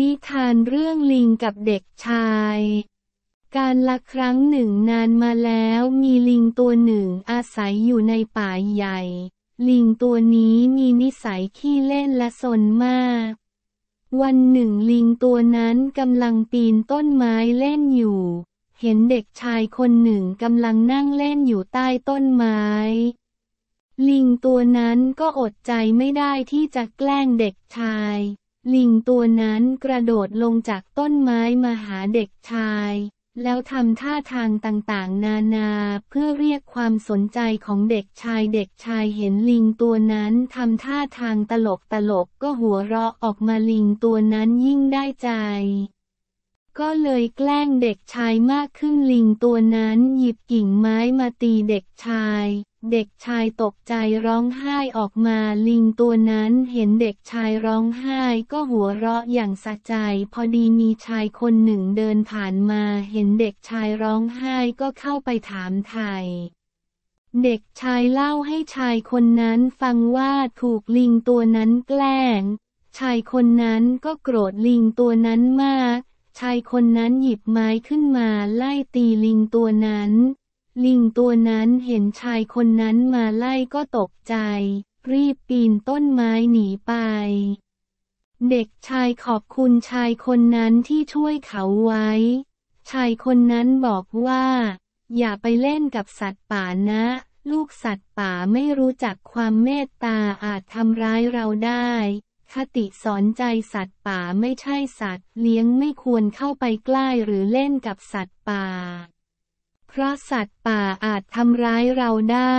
นิทานเรื่องลิงกับเด็กชาย การละครั้งหนึ่งนานมาแล้วมีลิงตัวหนึ่งอาศัยอยู่ในป่าใหญ่ ลิงตัวนี้มีนิสัยขี้เล่นและสนมาก วันหนึ่งลิงตัวนั้นกำลังปีนต้นไม้เล่นอยู่ เห็นเด็กชายคนหนึ่งกำลังนั่งเล่นอยู่ใต้ต้นไม้ ลิงตัวนั้นก็อดใจไม่ได้ที่จะแกล้งเด็กชายลิงตัวนั้นกระโดดลงจากต้นไม้มาหาเด็กชาย แล้วทำท่าทางต่างๆ นานาเพื่อเรียกความสนใจของเด็กชายเด็กชายเห็นลิงตัวนั้นทำท่าทางตลกตลกก็หัวเราะออกมาลิงตัวนั้นยิ่งได้ใจ ก็เลยแกล้งเด็กชายมากขึ้นลิงตัวนั้นหยิบกิ่งไม้มาตีเด็กชายเด็กชายตกใจร้องไห้ออกมาลิงตัวนั้นเห็นเด็กชายร้องไห้ก็หัวเราะอย่างสะใจพอดีมีชายคนหนึ่งเดินผ่านมาเห็นเด็กชายร้องไห้ก็เข้าไปถามไทยเด็กชายเล่าให้ชายคนนั้นฟังว่าถูกลิงตัวนั้นแกล้ง ชายคนนั้นก็โกรธลิงตัวนั้นมาก ชายคนนั้นหยิบไม้ขึ้นมาไล่ตีลิงตัวนั้นลิงตัวนั้นเห็นชายคนนั้นมาไล่ก็ตกใจรีบปีนต้นไม้หนีไป เด็กชายขอบคุณชายคนนั้นที่ช่วยเขาไว้ ชายคนนั้นบอกว่า อย่าไปเล่นกับสัตว์ป่านะ ลูกสัตว์ป่าไม่รู้จักความเมตตาอาจทำร้ายเราได้คติสอนใจสัตว์ป่าไม่ใช่สัตว์ เลี้ยงไม่ควรเข้าไปใกล้หรือเล่นกับสัตว์ป่าเพราะสัตว์ป่าอาจทำร้ายเราได้